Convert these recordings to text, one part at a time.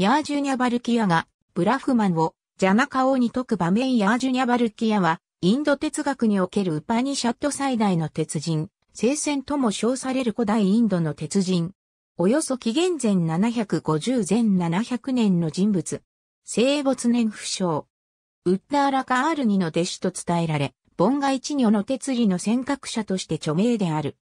ヤージュニャバルキアがブラフマンをジャナカ王に説く場面ヤージュニャバルキアはインド哲学におけるウパニシャット最大の鉄人、聖戦とも称される古代インドの鉄人。およそ紀元前750前700年の人物。聖没年不詳。ウッダーラカールニの弟子と伝えられ、ボンガ一女の鉄理の尖閣者として著名である。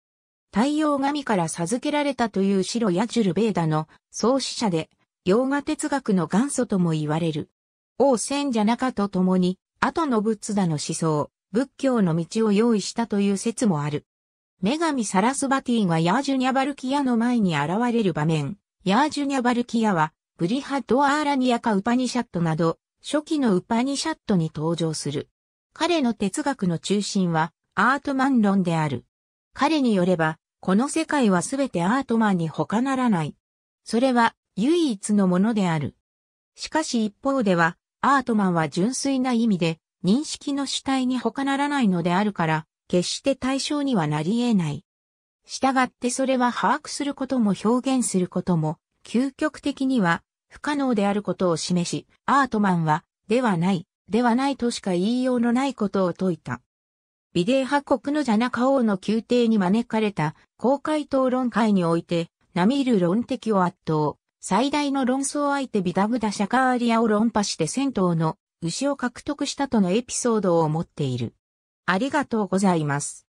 太陽神から授けられたという白ヤジュルベーダの創始者で、洋画哲学の元祖とも言われる。王千じゃなかと共に、後の仏陀の思想、仏教の道を用意したという説もある。女神サラスバティがヤージュニャバルキアの前に現れる場面、ヤージュニャバルキアは、ブリハッド・アーラニアかウパニシャットなど、初期のウパニシャットに登場する。彼の哲学の中心は、アートマン論である。彼によれば、この世界はすべてアートマンに他ならない。それは、唯一のものである。しかし一方では、アートマンは純粋な意味で、認識の主体に他ならないのであるから、決して対象にはなり得ない。したがってそれは把握することも表現することも、究極的には不可能であることを示し、アートマンは、ではない、ではないとしか言いようのないことを説いた。ビデーハ国のジャナカ王の宮廷に招かれた公開討論会において、ナミール論的を圧倒。最大の論争相手ビダブダシャカーリアを論破して戦闘の牛を獲得したとのエピソードを持っている。ありがとうございます。